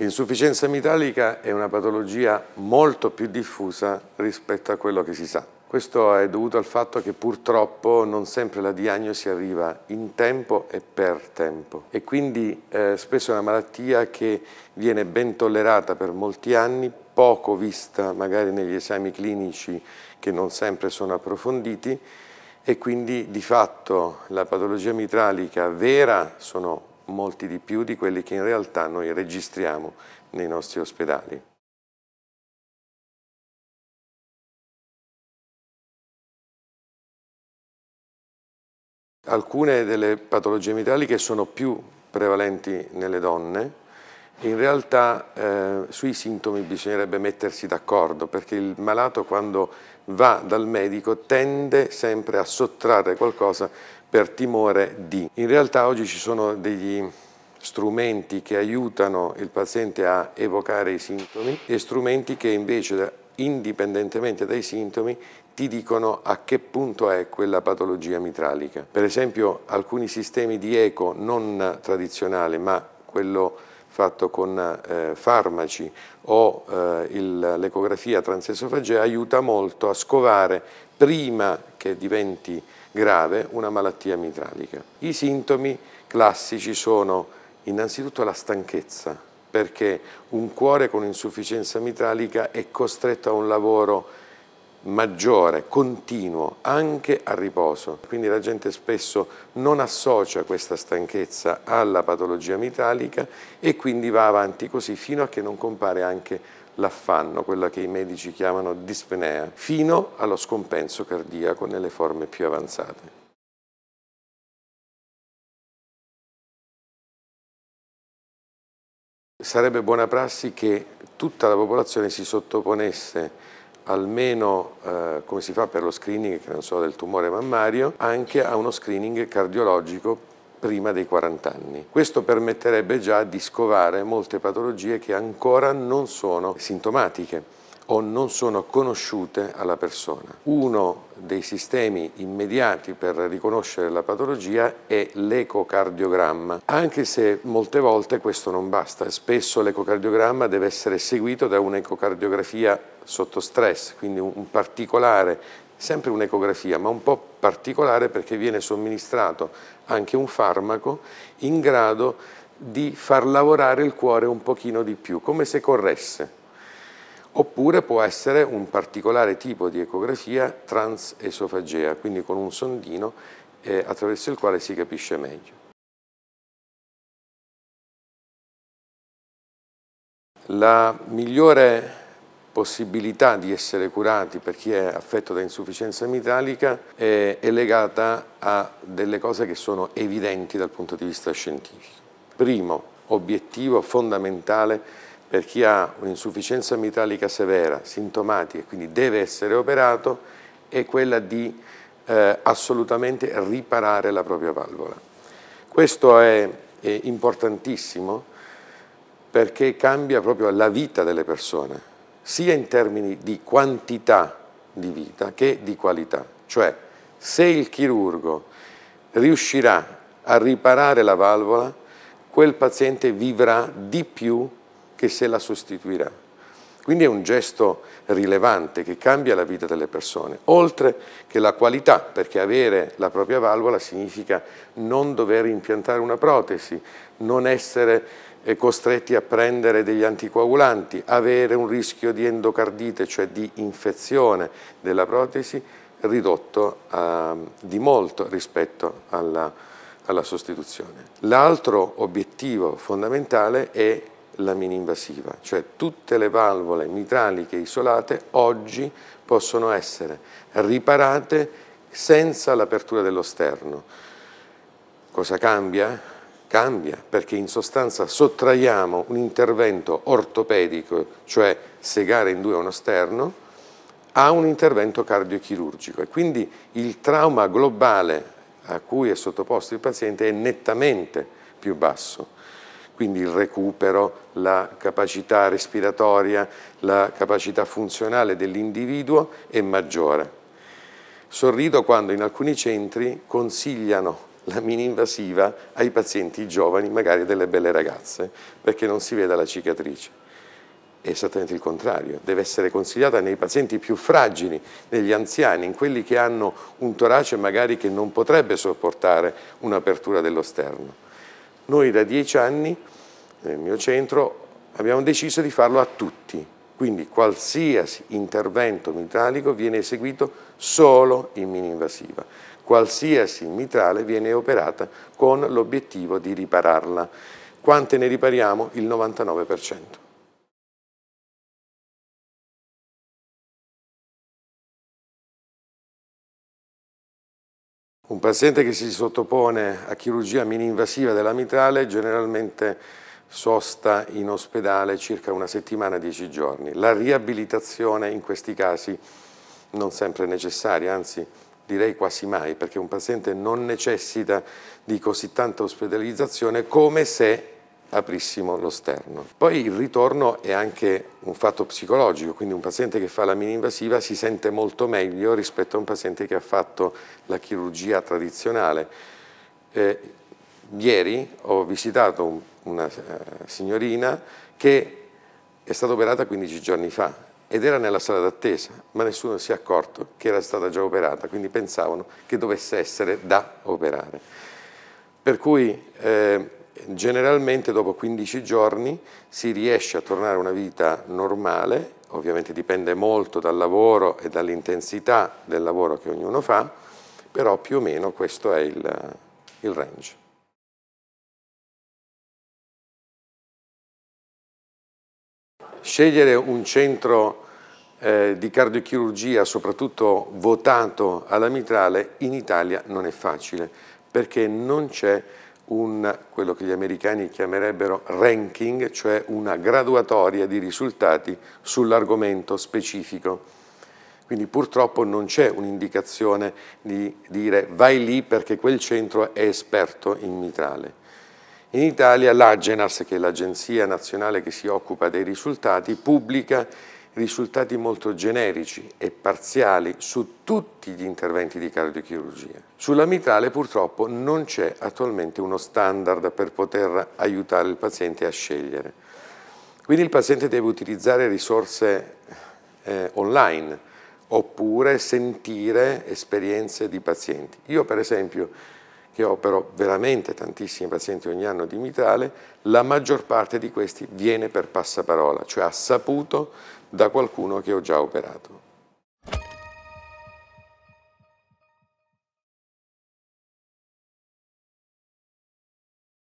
L'insufficienza mitralica è una patologia molto più diffusa rispetto a quello che si sa. Questo è dovuto al fatto che purtroppo non sempre la diagnosi arriva in tempo e per tempo e quindi eh, spesso è una malattia che viene ben tollerata per molti anni, poco vista magari negli esami clinici che non sempre sono approfonditi e quindi di fatto la patologia mitralica vera sono molti di più di quelli che in realtà noi registriamo nei nostri ospedali. Alcune delle patologie vitali che sono più prevalenti nelle donne, in realtà eh, sui sintomi bisognerebbe mettersi d'accordo perché il malato quando va dal medico tende sempre a sottrarre qualcosa per timore di. In realtà oggi ci sono degli strumenti che aiutano il paziente a evocare i sintomi e strumenti che invece, indipendentemente dai sintomi, ti dicono a che punto è quella patologia mitralica. Per esempio alcuni sistemi di eco non tradizionale, ma quello fatto con eh, farmaci o eh, l'ecografia transesofagea aiuta molto a scovare prima che diventi grave una malattia mitralica. I sintomi classici sono innanzitutto la stanchezza, perché un cuore con insufficienza mitralica è costretto a un lavoro maggiore, continuo, anche a riposo. Quindi la gente spesso non associa questa stanchezza alla patologia mitralica e quindi va avanti così fino a che non compare anche l'affanno, quella che i medici chiamano dispnea, fino allo scompenso cardiaco nelle forme più avanzate. Sarebbe buona prassi che tutta la popolazione si sottoponesse almeno eh, come si fa per lo screening, che non so, del tumore mammario, anche a uno screening cardiologico prima dei 40 anni. Questo permetterebbe già di scovare molte patologie che ancora non sono sintomatiche o non sono conosciute alla persona. Uno dei sistemi immediati per riconoscere la patologia è l'ecocardiogramma, anche se molte volte questo non basta. Spesso l'ecocardiogramma deve essere seguito da un'ecocardiografia sotto stress, quindi un particolare sempre un'ecografia, ma un po' particolare perché viene somministrato anche un farmaco in grado di far lavorare il cuore un pochino di più, come se corresse. Oppure può essere un particolare tipo di ecografia transesofagea, quindi con un sondino eh, attraverso il quale si capisce meglio. La migliore possibilità di essere curati per chi è affetto da insufficienza mitralica è, è legata a delle cose che sono evidenti dal punto di vista scientifico. Primo obiettivo fondamentale per chi ha un'insufficienza mitralica severa, sintomatica, e quindi deve essere operato, è quella di eh, assolutamente riparare la propria valvola. Questo è, è importantissimo perché cambia proprio la vita delle persone sia in termini di quantità di vita che di qualità. Cioè, se il chirurgo riuscirà a riparare la valvola, quel paziente vivrà di più che se la sostituirà. Quindi è un gesto rilevante che cambia la vita delle persone, oltre che la qualità, perché avere la propria valvola significa non dover impiantare una protesi, non essere costretti a prendere degli anticoagulanti, avere un rischio di endocardite, cioè di infezione della protesi, ridotto eh, di molto rispetto alla, alla sostituzione. L'altro obiettivo fondamentale è la mini-invasiva, cioè tutte le valvole mitraliche isolate oggi possono essere riparate senza l'apertura dello sterno. Cosa cambia? cambia perché in sostanza sottraiamo un intervento ortopedico, cioè segare in due uno sterno, a un intervento cardiochirurgico e quindi il trauma globale a cui è sottoposto il paziente è nettamente più basso. Quindi il recupero, la capacità respiratoria, la capacità funzionale dell'individuo è maggiore. Sorrido quando in alcuni centri consigliano la mini invasiva ai pazienti giovani, magari delle belle ragazze, perché non si veda la cicatrice. È esattamente il contrario, deve essere consigliata nei pazienti più fragili, negli anziani, in quelli che hanno un torace magari che non potrebbe sopportare un'apertura dello sterno. Noi da dieci anni, nel mio centro, abbiamo deciso di farlo a tutti, quindi qualsiasi intervento mitralico viene eseguito solo in mini invasiva qualsiasi mitrale viene operata con l'obiettivo di ripararla. Quante ne ripariamo? Il 99%. Un paziente che si sottopone a chirurgia mini-invasiva della mitrale generalmente sosta in ospedale circa una settimana, dieci giorni. La riabilitazione in questi casi non sempre è necessaria, anzi direi quasi mai, perché un paziente non necessita di così tanta ospedalizzazione come se aprissimo lo sterno. Poi il ritorno è anche un fatto psicologico, quindi un paziente che fa la mini-invasiva si sente molto meglio rispetto a un paziente che ha fatto la chirurgia tradizionale. Eh, ieri ho visitato una eh, signorina che è stata operata 15 giorni fa ed era nella sala d'attesa, ma nessuno si è accorto che era stata già operata, quindi pensavano che dovesse essere da operare. Per cui eh, generalmente dopo 15 giorni si riesce a tornare a una vita normale, ovviamente dipende molto dal lavoro e dall'intensità del lavoro che ognuno fa, però più o meno questo è il, il range. scegliere un centro eh, di cardiochirurgia, soprattutto votato alla mitrale, in Italia non è facile, perché non c'è un, quello che gli americani chiamerebbero ranking, cioè una graduatoria di risultati sull'argomento specifico. Quindi purtroppo non c'è un'indicazione di dire vai lì perché quel centro è esperto in mitrale. In Italia l'Agenas, che è l'agenzia nazionale che si occupa dei risultati, pubblica risultati molto generici e parziali su tutti gli interventi di cardiochirurgia. Sulla mitrale purtroppo non c'è attualmente uno standard per poter aiutare il paziente a scegliere. Quindi il paziente deve utilizzare risorse eh, online oppure sentire esperienze di pazienti. Io per esempio che opero veramente tantissimi pazienti ogni anno di mitrale, la maggior parte di questi viene per passaparola, cioè ha saputo da qualcuno che ho già operato.